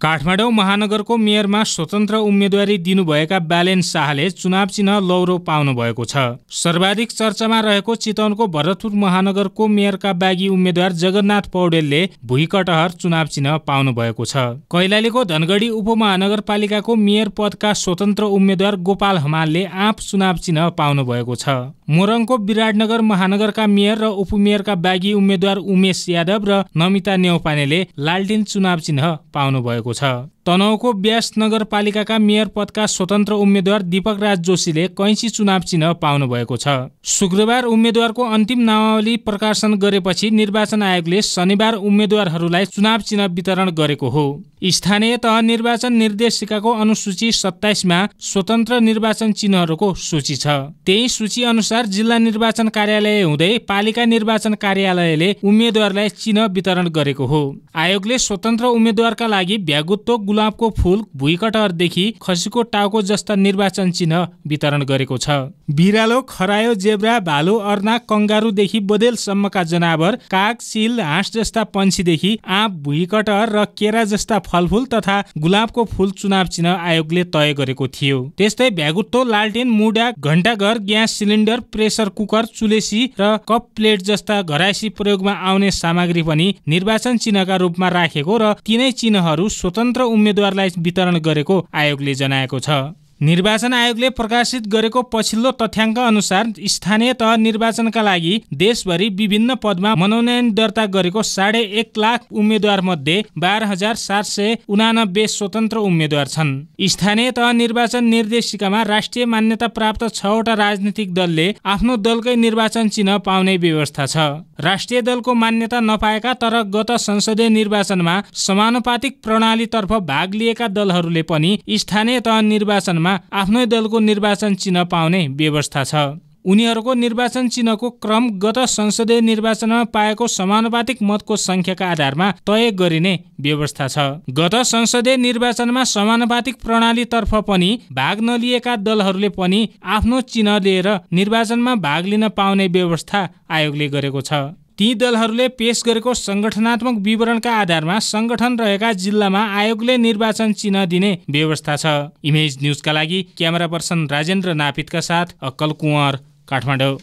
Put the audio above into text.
काठमाडौँ महानगरको मेयरमा स्वतन्त्र उम्मेदवारी दिनुभएका ब्यालेन शाहले चुनाव चिन्ह लौरो पाउनुभएको छ सर्वाधिक चर्चामा रहेको चितवनको भरतपुर महानगरको मेयरका बागी उम्मेद्वार जगन्नाथ पौडेलले भुइकटहर चुनाव चिन्ह पाउनुभएको छ कैलालीको धनगढी उपमहानगरपालिकाको मेयर पदका स्वतन्त्र उम्मेद्वार गोपाल हमालले आँप चुनाव चिन्ह पाउनुभएको छ मोरङको विराटनगर महानगरका मेयर र उपमेयरका बागी उम्मेद्वार उमेश यादव र नमिता नेौपानेले लालटिन चुनाव चिन्ह पाउनु भएको छ तनहुको व्यास नगरपालिकाका मेयर पदका स्वतन्त्र उम्मेद्वार दीपक राज जोशीले कैंसी चुनाव चिन्ह पाउनु भएको छ शुक्रबार उम्मेद्वारको अन्तिम नामावली प्रकाशन गरेपछि निर्वाचन आयोगले शनिबार उम्मेद्वारहरूलाई चुनाव चिन्ह वितरण गरेको हो स्थानीय तह निर्वाचन निर्देशिकाको अनुसूची सत्ताइसमा स्वतन्त्र निर्वाचन चिन्हहरूको सूची छ त्यही सूची अनुसार जिल्ला निर्वाचन कार्यालय हुँदै पालिका निर्वाचन कार्यालयले उम्मेद्वारलाई चिन्ह वितरण गरेको हो आयोगले स्वतन्त्र उम्मेद्वारका लागि भ्यागुत्व गुलाबको फूल भुइँकटरदेखि खसीको टाउको जस्ता निर्वाचन चिन्ह वितरण गरेको छ बिरालो खरायो जेब्रा भालु अर्ना कङ्गारूदेखि बदेलसम्मका जनावर काग सिल हाँस जस्ता पन्छीदेखि आँप भुइँकटहर र केरा जस्ता फलफुल तथा गुलाबको फुल चुनाव चिन्ह आयोगले तय गरेको थियो त्यस्तै भ्यागुत्तो लालटेन मुडा घण्टाघर ग्यास सिलिन्डर प्रेसर कुकर चुलेसी र कप प्लेट जस्ता घरायसी प्रयोगमा आउने सामग्री पनि निर्वाचन चिन्हका रूपमा राखेको र तिनै चिन्हहरू स्वतन्त्र उम्मेद्वार उम्मेद्वारलाई वितरण गरेको आयोगले जनाएको छ निर्वाचन आयोगले प्रकाशित गरेको पछिल्लो तथ्याङ्क अनुसार स्थानीय तह निर्वाचनका लागि देशभरि विभिन्न पदमा मनोनयन दर्ता गरेको साढे एक लाख उम्मेद्वार मध्ये बाह्र हजार सात सय उनानब्बे स्वतन्त्र उम्मेद्वार छन् स्थानीय तह निर्वाचन निर्देशिकामा राष्ट्रिय मान्यता प्राप्त छवटा राजनीतिक दलले आफ्नो दलकै निर्वाचन चिन्ह पाउने व्यवस्था छ राष्ट्रिय दलको मान्यता नपाएका तर गत संसदीय निर्वाचनमा समानुपातिक प्रणालीतर्फ भाग लिएका दलहरूले पनि स्थानीय तह निर्वाचनमा आफ्नै दलको निर्वाचन चिन्ह पाउने व्यवस्था छ उनीहरूको निर्वाचन चिन्हको क्रम गत संसदीय निर्वाचनमा पाएको समानुपातिक मतको संख्याका आधारमा तय गरिने व्यवस्था छ गत संसदीय निर्वाचनमा समानुपातिक प्रणालीतर्फ पनि भाग नलिएका दलहरूले पनि आफ्नो चिन्ह लिएर निर्वाचनमा भाग लिन पाउने व्यवस्था आयोगले गरेको छ ती दलहरूले पेश गरेको सङ्गठनात्मक विवरणका आधारमा सङ्गठन रहेका जिल्लामा आयोगले निर्वाचन चिन्ह दिने व्यवस्था छ इमेज न्युजका लागि क्यामेरा पर्सन राजेन्द्र नापितका साथ अक्कल कुँवर काठमाडौँ